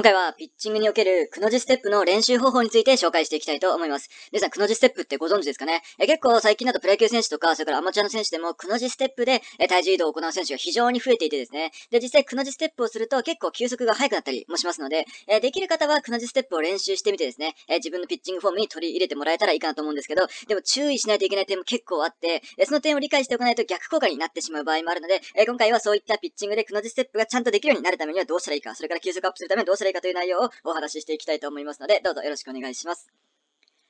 今回はピッチングにおけるくの字ステップの練習方法について紹介していきたいと思います。皆さん、くの字ステップってご存知ですかねえ結構最近だとプロ野球選手とか、それからアマチュアの選手でもくの字ステップでえ体重移動を行う選手が非常に増えていてですね。で、実際くの字ステップをすると結構球速が速くなったりもしますので、えできる方はくの字ステップを練習してみてですね、え自分のピッチングフォームに取り入れてもらえたらいいかなと思うんですけど、でも注意しないといけない点も結構あって、えその点を理解しておかないと逆効果になってしまう場合もあるので、え今回はそういったピッチングでくの字ステップがちゃんとできるようになるためにはどうしたらいいか、それから球速アップするためにどうしたらいいか、という内容をお話ししていきたいと思いますので、どうぞよろしくお願いします。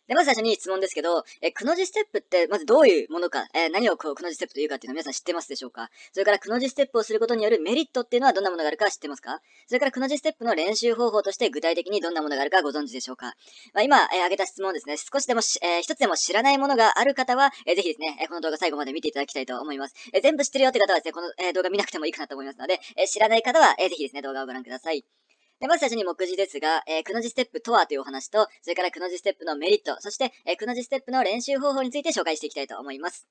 で、まず最初に質問ですけど、えくの字ステップって、まずどういうものか、えー、何をこう、くの字ステップというかっていうのは皆さん知ってますでしょうかそれから、くの字ステップをすることによるメリットっていうのはどんなものがあるか知ってますかそれから、くの字ステップの練習方法として具体的にどんなものがあるかご存知でしょうかまあ、今、えー、挙げた質問ですね、少しでもし、えー、一つでも知らないものがある方は、えー、ぜひですね、えこの動画最後まで見ていただきたいと思います。え全部知ってるよって方はですね、この、え動画見なくてもいいかなと思いますので、え知らない方は、えぜひですね、動画をご覧ください。で、まず最初に目次ですが、えー、くの字ステップとはというお話と、それからくの字ステップのメリット、そして、えー、くの字ステップの練習方法について紹介していきたいと思います。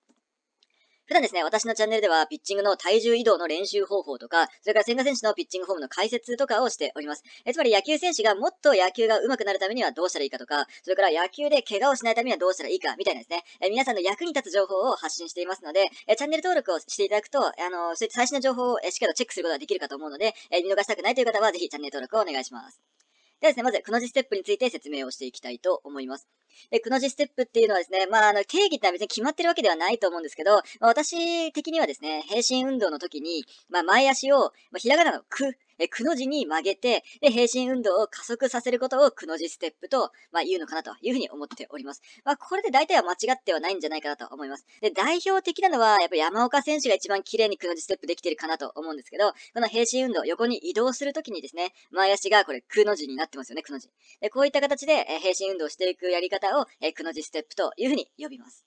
普段ですね、私のチャンネルでは、ピッチングの体重移動の練習方法とか、それから千賀選手のピッチングフォームの解説とかをしております。えつまり野球選手がもっと野球が上手くなるためにはどうしたらいいかとか、それから野球で怪我をしないためにはどうしたらいいか、みたいなですね、え皆さんの役に立つ情報を発信していますので、えチャンネル登録をしていただくと、あの、そういった最新の情報をえしっかりとチェックすることができるかと思うので、え見逃したくないという方はぜひチャンネル登録をお願いします。ではですね、まず、この字ステップについて説明をしていきたいと思います。で、くの字ステップっていうのはですね、まあ、あの、定義ってのは別に決まってるわけではないと思うんですけど、まあ、私的にはですね、平身運動の時に、まあ、前足を、まあ、ひらがなのく、え、くの字に曲げて、で、平身運動を加速させることをくの字ステップと、まあ、言うのかなというふうに思っております。まあ、これで大体は間違ってはないんじゃないかなと思います。で、代表的なのは、やっぱ山岡選手が一番綺麗にくの字ステップできてるかなと思うんですけど、この平身運動、横に移動するときにですね、前足がこれ、くの字になってますよね、くの字。で、こういった形で、え、平身運動をしていくやり方方を、えー、くの字ステップというふうに呼びます。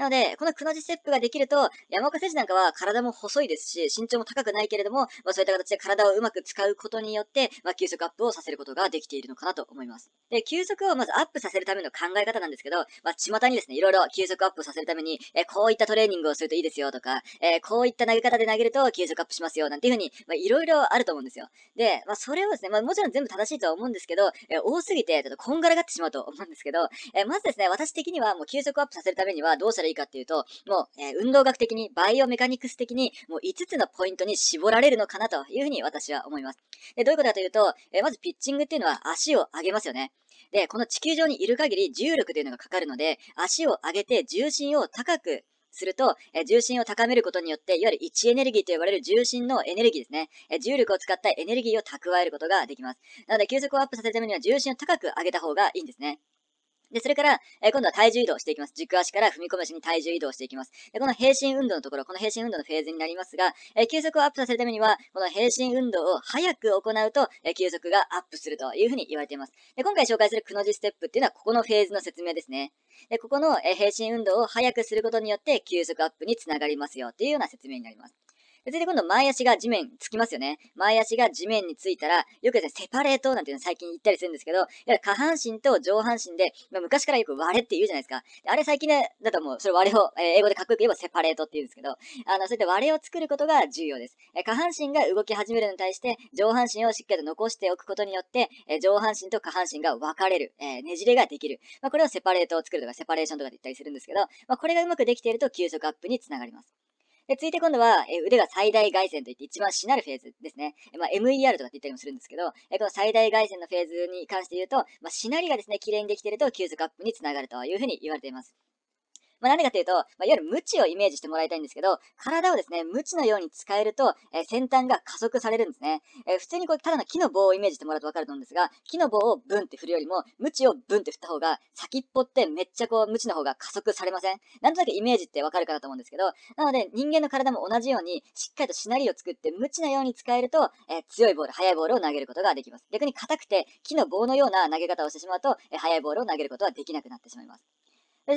なので、このくの字ステップができると、山岡選手なんかは体も細いですし、身長も高くないけれども、まあ、そういった形で体をうまく使うことによって、まあ、球速アップをさせることができているのかなと思います。で、急速をまずアップさせるための考え方なんですけど、まあ、巷にですね、いろいろ急速アップをさせるために、えこういったトレーニングをするといいですよとか、えこういった投げ方で投げると急速アップしますよ、なんていうふうに、まあ、いろいろあると思うんですよ。で、まあ、それをですね、まあ、もちろん全部正しいとは思うんですけど、え多すぎて、ちょっとこんがらがってしまうと思うんですけど、えまずですね、私的にはもう急速アップさせるためにはどうしたらいいいいかっていうと、もう、えー、運動学的に、バイオメカニクス的に、もう5つのポイントに絞られるのかなというふうに私は思います。で、どういうことかというと、えー、まずピッチングっていうのは足を上げますよね。で、この地球上にいる限り重力というのがかかるので、足を上げて重心を高くすると、え重心を高めることによって、いわゆる位置エネルギーと呼ばれる重心のエネルギーですね、え重力を使ったエネルギーを蓄えることができます。なので、急速をアップさせるためには重心を高く上げた方がいいんですね。で、それから、えー、今度は体重移動していきます。軸足から踏み込む足に体重移動していきます。で、この平身運動のところ、この平身運動のフェーズになりますが、えー、休息をアップさせるためには、この平身運動を早く行うと、えー、休息がアップするというふうに言われています。で、今回紹介するくの字ステップっていうのは、ここのフェーズの説明ですね。で、ここの、えー、平身運動を早くすることによって、休息アップにつながりますよっていうような説明になります。続いて今度前足が地面につきますよね。前足が地面についたら、よくですね、セパレートなんていうの最近言ったりするんですけど、下半身と上半身で、まあ、昔からよく割れって言うじゃないですか。あれ最近ね、だともう、それ割れを、えー、英語でかっこよく言えばセパレートって言うんですけど、あの、そういった割れを作ることが重要です。えー、下半身が動き始めるのに対して、上半身をしっかりと残しておくことによって、えー、上半身と下半身が分かれる、えねじれができる。まあ、これをセパレートを作るとか、セパレーションとかで言ったりするんですけど、まあ、これがうまくできていると、急速アップにつながります。で、続いて今度は、え腕が最大外旋といって一番しなるフェーズですね。えまあ、MER とかって言ったりもするんですけど、えこの最大外旋のフェーズに関して言うと、まあ、しなりがですね、綺麗にできてると急速アップにつながるというふうに言われています。まあ、何かというと、まあ、いわゆる無知をイメージしてもらいたいんですけど、体をですね、無知のように使えると、えー、先端が加速されるんですね。えー、普通にこう、ただの木の棒をイメージしてもらうとわかると思うんですが、木の棒をブンって振るよりも、無知をブンって振った方が、先っぽってめっちゃこう、無知の方が加速されませんなんとなくイメージってわかるかなと思うんですけど、なので、人間の体も同じように、しっかりとシナリオを作って、無知のように使えると、えー、強いボール、速いボールを投げることができます。逆に硬くて、木の棒のような投げ方をしてしまうと、えー、速いボールを投げることはできなくなってしまいます。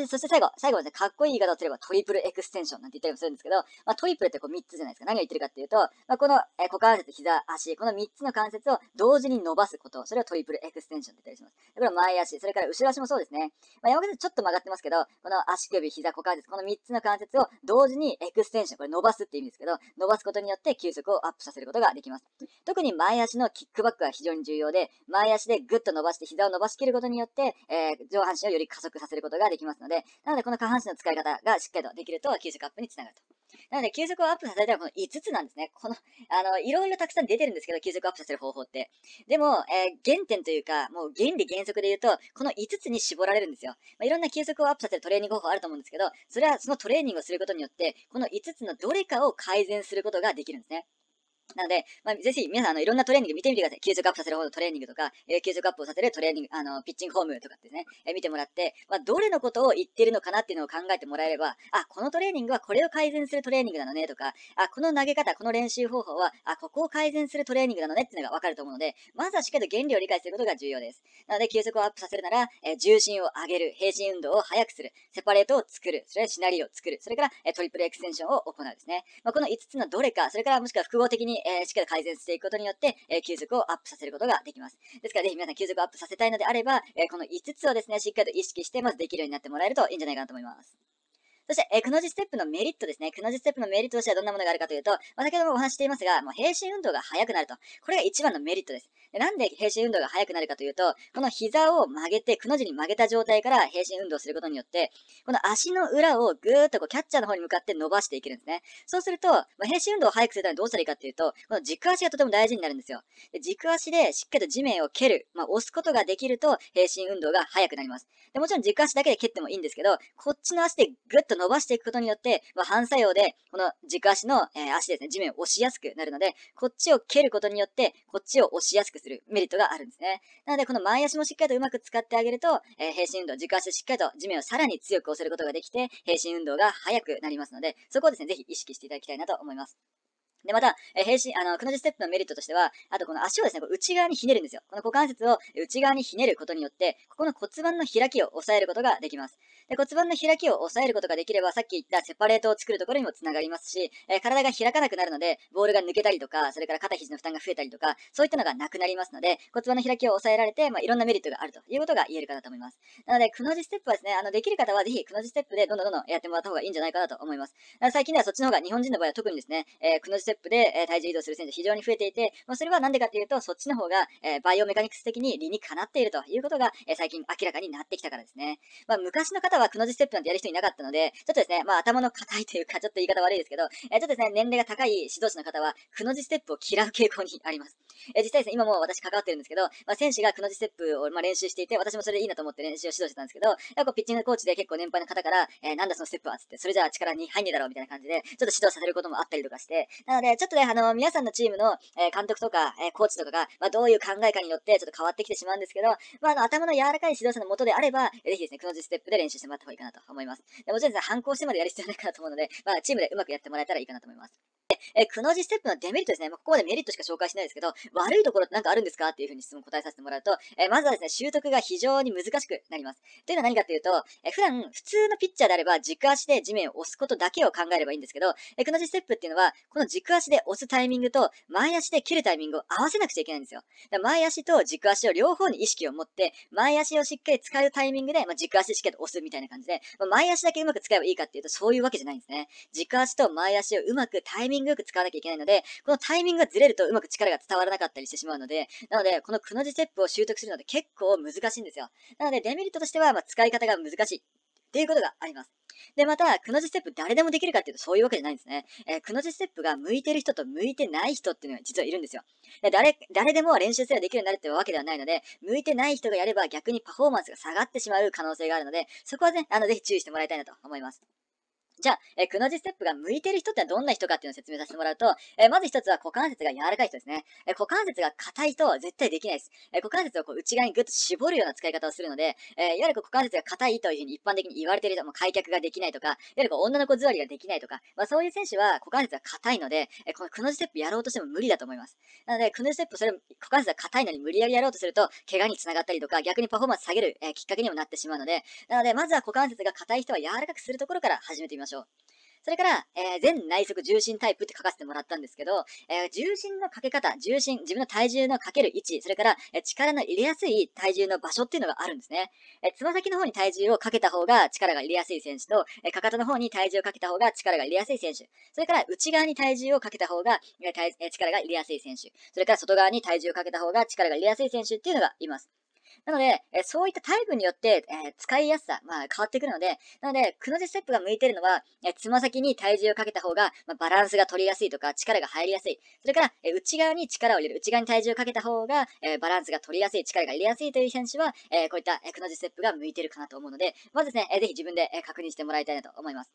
そして最後、最後ですね、かっこいい言い方をすればトリプルエクステンションなんて言ったりもするんですけど、まあ、トリプルってこう3つじゃないですか。何を言ってるかっていうと、まあ、この、えー、股関節、膝、足、この3つの関節を同時に伸ばすこと、それをトリプルエクステンションって言ったりします。これは前足、それから後ろ足もそうですね。まあ、山口ちょっと曲がってますけど、この足首、膝、股関節、この3つの関節を同時にエクステンション、これ伸ばすって意味ですけど、伸ばすことによって休速をアップさせることができます。特に前足のキックバックは非常に重要で、前足でぐっと伸ばして膝を伸ばしきることによって、えー、上半身をより加速させることができます。ますので、なのでこの下半身の使い方がしっかりとできると、給食アップにつながると。なので、給食をアップさせたらこの5つなんですね。この、あの、いろいろたくさん出てるんですけど、給食アップさせる方法って。でも、えー、原点というか、もう原理原則で言うと、この5つに絞られるんですよ。まあ、いろんな給食をアップさせるトレーニング方法あると思うんですけど、それはそのトレーニングをすることによって、この5つのどれかを改善することができるんですね。なので、まあ、ぜひ皆さんあのいろんなトレーニング見てみてください。急速アップさせる方のトレーニングとか、えー、急速アップをさせるトレーニング、あのピッチングフォームとかですね、えー、見てもらって、まあ、どれのことを言ってるのかなっていうのを考えてもらえれば、あ、このトレーニングはこれを改善するトレーニングなのねとか、あ、この投げ方、この練習方法は、あ、ここを改善するトレーニングなのねっていうのがわかると思うので、まずはしっかりと原理を理解することが重要です。なので、急速をアップさせるなら、えー、重心を上げる、平均運動を速くする、セパレートを作る、それシナリオを作る、それから、えー、トリプルエクステンションを行うですね。まあ、この5つのどれか、それからもしくは複合的にえー、しっかり改善していくことによって、えー、給食をアップさせることができます。ですから、ぜひ皆さん給食をアップさせたいのであれば、えー、この5つをですね、しっかりと意識して、まずできるようになってもらえるといいんじゃないかなと思います。そして、えー、くの字ステップのメリットですね。くの字ステップのメリットとしてはどんなものがあるかというと、まあ、先ほどもお話していますが、もう平身運動が速くなると。これが一番のメリットです。なんで平身運動が速くなるかというと、この膝を曲げて、くの字に曲げた状態から平身運動することによって、この足の裏をぐーっとこうキャッチャーの方に向かって伸ばしていけるんですね。そうすると、まあ、平身運動を速くするためにどうしたらいいかっていうと、この軸足がとても大事になるんですよ。で軸足でしっかりと地面を蹴る、まあ、押すことができると、平身運動が速くなります。でもちろん軸足だけで蹴ってもいいんですけど、こっちの足でぐっと伸ばしていくことによって、まあ、反作用で、この軸足の、えー、足ですね、地面を押しやすくなるので、こっちを蹴ることによって、こっちを押しやすくするメリットがあるんですね。なので、この前足もしっかりとうまく使ってあげると、えー、平身運動、軸足でしっかりと地面をさらに強く押せることができて、平身運動が速くなりますので、そこをですね、ぜひ意識していただきたいなと思います。で、また、え平身、あの、くの字ステップのメリットとしては、あとこの足をですね、こう内側にひねるんですよ。この股関節を内側にひねることによって、ここの骨盤の開きを抑えることができます。で、骨盤の開きを抑えることができれば、さっき言ったセパレートを作るところにもつながりますし、え体が開かなくなるので、ボールが抜けたりとか、それから肩肘の負担が増えたりとか、そういったのがなくなりますので、骨盤の開きを抑えられて、まあ、いろんなメリットがあるということが言えるかなと思います。なので、くの字ステップはですね、あの、できる方はぜひ、くの字ステップでどんどんどんどんやってもらった方がいいんじゃないかなと思います。最近ではそっちの方が日本人の場合は特にですね、えくの字ステップステップで、え体重移動する選手非常に増えていて、まあ、それは何でかっていうと、そっちの方が、えバイオメカニクス的に理にかなっているということが、え最近明らかになってきたからですね。まあ、昔の方はくの字ステップなんてやる人いなかったので、ちょっとですね、まあ、頭の硬いというか、ちょっと言い方悪いですけど、えちょっとですね、年齢が高い指導者の方は、くの字ステップを嫌う傾向にあります。え実際ですね、今も私関わってるんですけど、まあ、選手がくの字ステップを、ま練習していて、私もそれでいいなと思って練習を指導してたんですけど、やっぱピッチングコーチで結構年配の方から、えー、なんだそのステップはつって、それじゃあ力に入んねえだろうみたいな感じで、ちょっと指導させることもあったりとかして、なのね、ちょっとね、あの、皆さんのチームの、え監督とか、えコーチとかが、まあ、どういう考えかによって、ちょっと変わってきてしまうんですけど、まあ、あの、頭の柔らかい指導者のもとであれば、えぜひですね、くの字ステップで練習してもらった方がいいかなと思います。でもちろんですね、反抗してまでやる必要はないかなと思うので、まあ、チームでうまくやってもらえたらいいかなと思います。えくの字ステップのデメリットですね。まあ、ここまでメリットしか紹介しないですけど、悪いところって何かあるんですかっていうふうに質問答えさせてもらうと、えまずはですね、習得が非常に難しくなります。というのは何かっていうと、え普段、普通のピッチャーであれば、軸足で地面を押すことだけを考えればいいんですけど、えくの字ステップっていうのは、この軸足で押すタイミングと、前足で蹴るタイミングを合わせなくちゃいけないんですよ。だから前足と軸足を両方に意識を持って、前足をしっかり使うタイミングで、まあ、軸足しっかり押すみたいな感じで、まあ、前足だけうまく使えばいいかっていうと、そういうわけじゃないんですね。軸足と前足をうまくタイミングよく使わなきゃいけないので、このタイミングがずれるとうまく力が伝わらなかったりしてしまうので、なので、このくの字ステップを習得するので結構難しいんですよ。なので、デメリットとしては、ま使い方が難しい。っていうことがあります。で、また、くの字ステップ誰でもできるかっていうとそういうわけじゃないんですね。えー、くの字ステップが向いてる人と向いてない人っていうのが実はいるんですよ。で誰、誰でも練習すればできるようになるってわけではないので、向いてない人がやれば逆にパフォーマンスが下がってしまう可能性があるので、そこはね、あの、ぜひ注意してもらいたいなと思います。じゃあ、えー、くの字ステップが向いてる人ってどんな人かっていうのを説明させてもらうと、えー、まず一つは股関節が柔らかい人ですね。えー、股関節が硬いと絶対できないです。え股関節をこう内側にグッと絞るような使い方をするので、えいわゆる股関節が硬いというふうに一般的に言われている人も開脚ができないとか、いわゆるこう女の子座りができないとか、まあそういう選手は股関節が硬いので、えこのくの字ステップやろうとしても無理だと思います。なので、くの字ステップそれ股関節が硬いのに無理やりやろうとすると、怪我につながったりとか、逆にパフォーマンス下げる、えきっかけにもなってしまうので、なので、まずは股関節が硬い人は柔らかくするところから始めてみましょう。しょう。それから、えー、全内側重心タイプって書かせてもらったんですけど、えー、重心のかけ方、重心、自分の体重のかける位置、それから、えー、力の入れやすい体重の場所っていうのがあるんですね。えー、つま先の方に体重をかけた方が力が入れやすい選手と、えー、かかとの方に体重をかけた方が力が入れやすい選手。それから、内側に体重をかけた方が、えー、力が入れやすい選手。それから、外側に体重をかけた方が力が入れやすい選手っていうのがいます。なので、えそういったタイプによって、え使いやすさ、まあ、変わってくるので、なので、くの字ステップが向いてるのは、えつま先に体重をかけた方が、まあ、バランスが取りやすいとか、力が入りやすい。それから、え内側に力を入れる、内側に体重をかけた方が、えバランスが取りやすい、力が入れやすいという選手は、えこういった、えくの字ステップが向いてるかなと思うので、まずですね、えー、ぜひ自分で、え確認してもらいたいなと思います。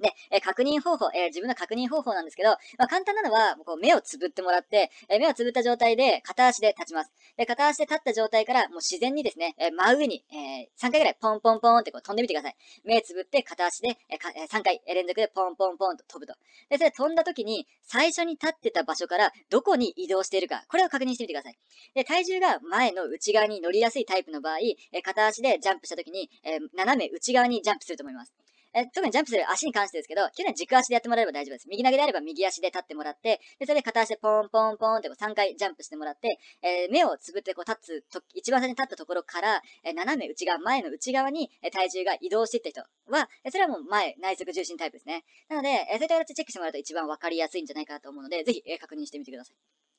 で、え確認方法、え自分の確認方法なんですけど、まあ、簡単なのは、こう目をつぶってもらって、え目をつぶった状態で片足で立ちます。で、片足で立った状態から、もう自然にですね、え真上に、え3回ぐらいポンポンポンってこう飛んでみてください。目つぶって片足で、えー、3回連続でポンポンポンと飛ぶと。で、それ飛んだ時に、最初に立ってた場所からどこに移動しているか、これを確認してみてください。で、体重が前の内側に乗りやすいタイプの場合、え片足でジャンプした時に、え斜め内側にジャンプすると思います。え特にジャンプする足に関してですけど、基本は軸足でやってもらえば大丈夫です。右投げであれば右足で立ってもらって、で、それで片足でポンポンポンってこう3回ジャンプしてもらって、えー、目をつぶってこう立つと、一番最初に立ったところから、えー、斜め内側、前の内側に、え体重が移動していった人は、えそれはもう前、内側重心タイプですね。なので、えそういった形でチェックしてもらうと一番わかりやすいんじゃないかなと思うので、ぜひ、え確認してみてください。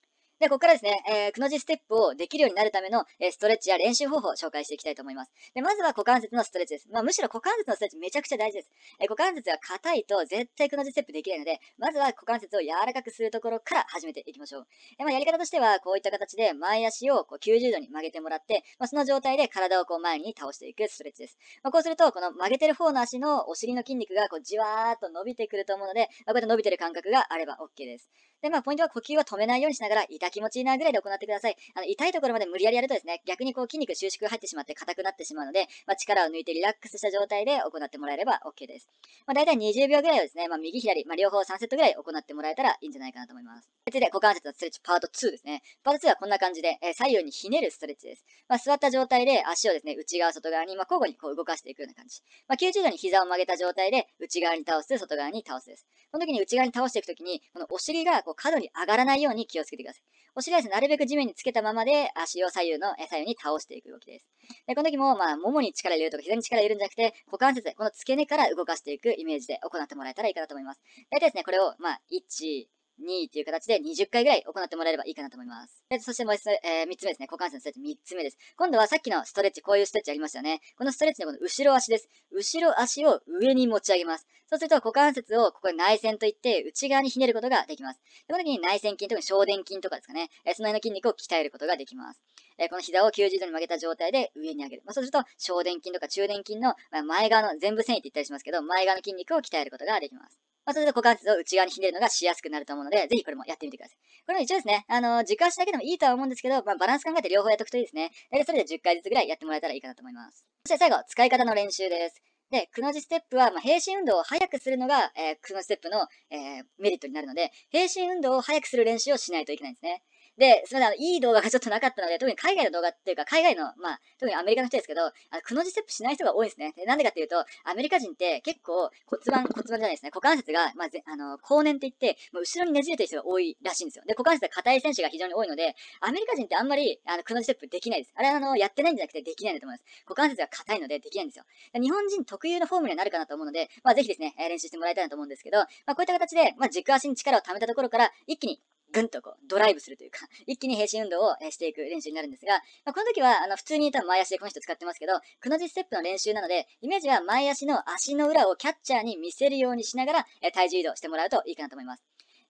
で、ここからですね、えー、くの字ステップをできるようになるための、えー、ストレッチや練習方法を紹介していきたいと思います。で、まずは股関節のストレッチです。まあ、むしろ股関節のストレッチめちゃくちゃ大事です。えー、股関節が硬いと絶対くの字ステップできないので、まずは股関節を柔らかくするところから始めていきましょう。えまあ、やり方としては、こういった形で前足をこう90度に曲げてもらって、まあ、その状態で体をこう前に倒していくストレッチです。まあ、こうすると、この曲げてる方の足のお尻の筋肉がこうじわーっと伸びてくると思うので、まあ、こうやって伸びてる感覚があれば OK です。で、まあ、ポイントは呼吸は止めないようにしながら、痛気持ちいいなぐらいで行ってください。あの、痛いところまで無理やりやるとですね、逆にこう筋肉収縮入ってしまって硬くなってしまうので、まあ、力を抜いてリラックスした状態で行ってもらえれば OK です。まあ、大体20秒ぐらいをですね、まあ、右左、まあ、両方3セットぐらい行ってもらえたらいいんじゃないかなと思います。続いて、股関節のストレッチパート2ですね。パート2はこんな感じで、えー、左右にひねるストレッチです。まあ、座った状態で足をですね、内側、外側に、まあ、交互にこう動かしていくような感じ。まあ、90度に膝を曲げた状態で、内側に倒す、外側に倒すです。この時に内側に倒していく時に、このお尻がこう過度に上がらないように気をつけてください。お尻はなるべく地面につけたままで足を左右の、左右に倒していく動きです。でこの時も、まあ、ももに力入れるとか、膝に力入れるんじゃなくて、股関節、この付け根から動かしていくイメージで行ってもらえたらいいかなと思います。大体ですね、これを、まあ、1、2位という形で20回ぐらい行ってもらえればいいかなと思います。そしてもう一つ、えー、3つ目ですね。股関節のストレッチ3つ目です。今度はさっきのストレッチ、こういうストレッチありましたよね。このストレッチのこの後ろ足です。後ろ足を上に持ち上げます。そうすると股関節をここに内旋といって内側にひねることができます。この時に内旋筋、とか小殿筋とかですかね、えー、その辺の筋肉を鍛えることができます。えー、この膝を90度に曲げた状態で上に上げる。まあ、そうすると小殿筋とか中殿筋の前側の全部線維って言ったりしますけど、前側の筋肉を鍛えることができます。まあ、それで股関節を内側にひねるのがしやすくなると思うので、ぜひこれもやってみてください。これも一応ですね、あのー、軸足だけでもいいとは思うんですけど、まあ、バランス考えて両方やっとくといいですね。えそれで10回ずつぐらいやってもらえたらいいかなと思います。そして最後、使い方の練習です。で、くの字ステップは、まあ、平身運動を速くするのが、えー、くの字ステップの、えー、メリットになるので、平身運動を速くする練習をしないといけないんですね。で、すみません、あの、いい動画がちょっとなかったので、特に海外の動画っていうか、海外の、まあ、特にアメリカの人ですけど、あのくの字ステップしない人が多いんですね。なんでかっていうと、アメリカ人って結構骨盤、骨盤じゃないですね、股関節が、まあ、あの、後年って言って、もう後ろにねじれてる人が多いらしいんですよ。で、股関節が硬い選手が非常に多いので、アメリカ人ってあんまり、あの、くの字ステップできないです。あれ、あの、やってないんじゃなくてできないんだと思います。股関節が硬いのでできないんですよ。日本人特有のフォームにはなるかなと思うので、まあ、ぜひですね、練習してもらいたいなと思うんですけど、まあ、こういった形で、まあ、軸足に力を貯めたところから、一気にぐんとこう、ドライブするというか、一気に平身運動をしていく練習になるんですが、まあ、この時は、あの、普通に多分前足でこの人使ってますけど、くの字ステップの練習なので、イメージは前足の足の裏をキャッチャーに見せるようにしながら、体重移動してもらうといいかなと思います。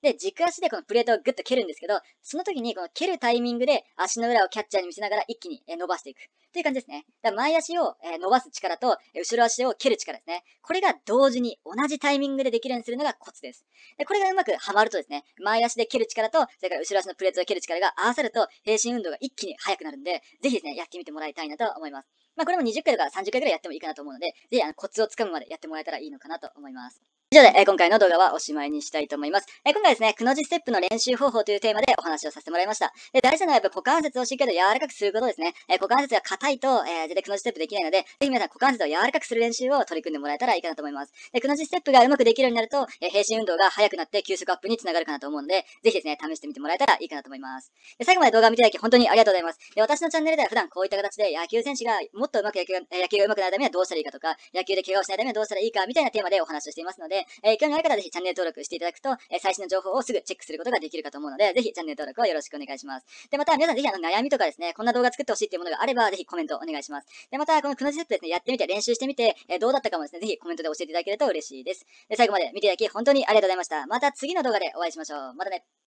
で、軸足でこのプレートをグッと蹴るんですけど、その時にこの蹴るタイミングで足の裏をキャッチャーに見せながら一気に伸ばしていく。という感じですね。だから前足を伸ばす力と、後ろ足を蹴る力ですね。これが同時に同じタイミングでできるようにするのがコツです。でこれがうまくはまるとですね、前足で蹴る力と、それから後ろ足のプレートを蹴る力が合わさると、平身運動が一気に速くなるんで、ぜひですね、やってみてもらいたいなと思います。まあ、これも20回とか30回ぐらいやってもいいかなと思うので、ぜひあのコツをつかむまでやってもらえたらいいのかなと思います。以上で、えー、今回の動画はおしまいにしたいと思います。えー、今回ですね、くの字ステップの練習方法というテーマでお話をさせてもらいました。で大事なのはやっぱ股関節をしっかりと柔らかくすることですね。えー、股関節が硬いと、えー、絶対くの字ステップできないので、ぜひ皆さん股関節を柔らかくする練習を取り組んでもらえたらいいかなと思います。でくの字ステップがうまくできるようになると、えー、平身運動が速くなって休息アップにつながるかなと思うので、ぜひですね、試してみてもらえたらいいかなと思います。で最後まで動画を見ていただき本当にありがとうございます。で私のチャンネルでは普段こういった形で野球選手がもっとうまく野球が、野球がうまくなるためにはどうしたらいいかとか、野球で怪我をしないためにはどうしたらいいかみたいなテーマでお話をしていますので、えー、興味ある方はぜひチャンネル登録していただくと、えー、最新の情報をすぐチェックすることができるかと思うので、ぜひチャンネル登録をよろしくお願いします。で、また皆さんぜひあの悩みとかですね、こんな動画作ってほしいっていうものがあれば、ぜひコメントお願いします。で、またこのくの字セットですね、やってみて練習してみて、えー、どうだったかもですね、ぜひコメントで教えていただけると嬉しいです。で、最後まで見ていただき本当にありがとうございました。また次の動画でお会いしましょう。またね。